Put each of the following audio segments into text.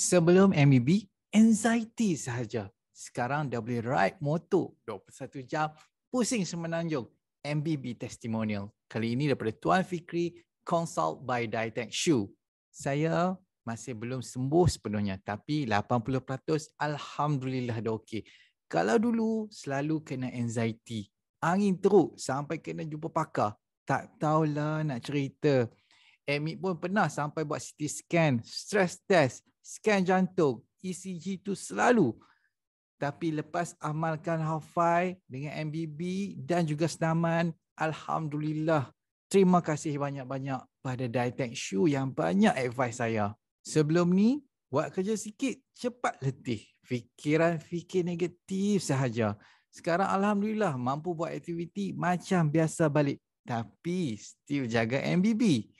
sebelum MEB anxiety sahaja. Sekarang dah boleh ride motor 21 jam pusing semenanjung. MBB testimonial. Kali ini daripada Tuan Fikri consult by Dietech Shu. Saya masih belum sembuh sepenuhnya tapi 80% alhamdulillah dah okey. Kalau dulu selalu kena anxiety. Angin teruk sampai kena jumpa pakar. Tak tahulah nak cerita. Admit pun pernah sampai buat CT scan, stress test, scan jantung, ECG tu selalu. Tapi lepas amalkan Hafai dengan MBB dan juga senaman, Alhamdulillah. Terima kasih banyak-banyak pada Dietek Shu yang banyak advice saya. Sebelum ni, buat kerja sikit, cepat letih. Fikiran fikir negatif sahaja. Sekarang Alhamdulillah mampu buat aktiviti macam biasa balik. Tapi still jaga MBB.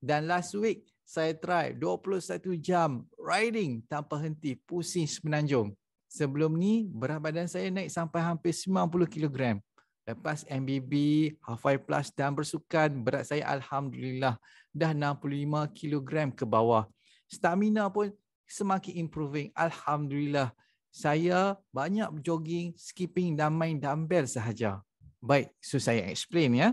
Dan last week saya try 21 jam riding tanpa henti pusing semenanjung. Sebelum ni berat badan saya naik sampai hampir 90 kg. Lepas MBB, half plus dan bersukan berat saya alhamdulillah dah 65 kg ke bawah. Stamina pun semakin improving alhamdulillah. Saya banyak jogging, skipping dan main dumbbell sahaja. Baik, so saya explain ya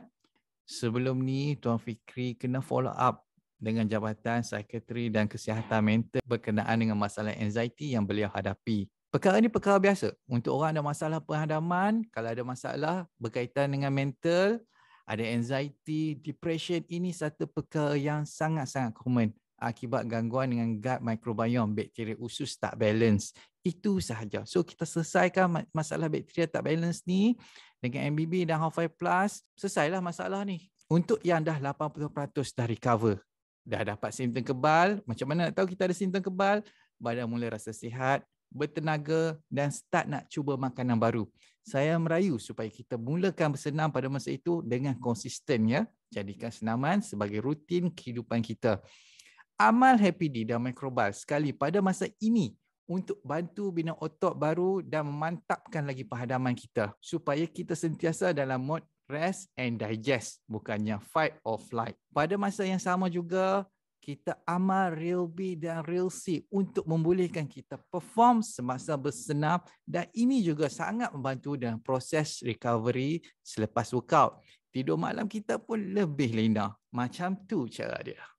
sebelum ni Tuan Fikri kena follow up dengan Jabatan Sekretari dan Kesihatan Mental berkenaan dengan masalah anxiety yang beliau hadapi. Perkara ni perkara biasa. Untuk orang ada masalah penghadaman, kalau ada masalah berkaitan dengan mental, ada anxiety, depression, ini satu perkara yang sangat-sangat common akibat gangguan dengan gut microbiome, bakteria usus tak balance. Itu sahaja. So kita selesaikan masalah bakteria tak balance ni, dengan MBB dan Hall 5 Plus, selesailah masalah ni. Untuk yang dah 80% dah recover, dah dapat simptom kebal, macam mana nak tahu kita ada simptom kebal? Badan mula rasa sihat, bertenaga dan start nak cuba makanan baru. Saya merayu supaya kita mulakan bersenam pada masa itu dengan konsisten ya. Jadikan senaman sebagai rutin kehidupan kita. Amal happy HPD dan Microbal sekali pada masa ini untuk bantu bina otot baru dan memantapkan lagi pahadaman kita supaya kita sentiasa dalam mod rest and digest bukannya fight or flight. Pada masa yang sama juga, kita amal real B dan real C untuk membolehkan kita perform semasa bersenam dan ini juga sangat membantu dalam proses recovery selepas workout. Tidur malam kita pun lebih lena. Macam tu cara dia.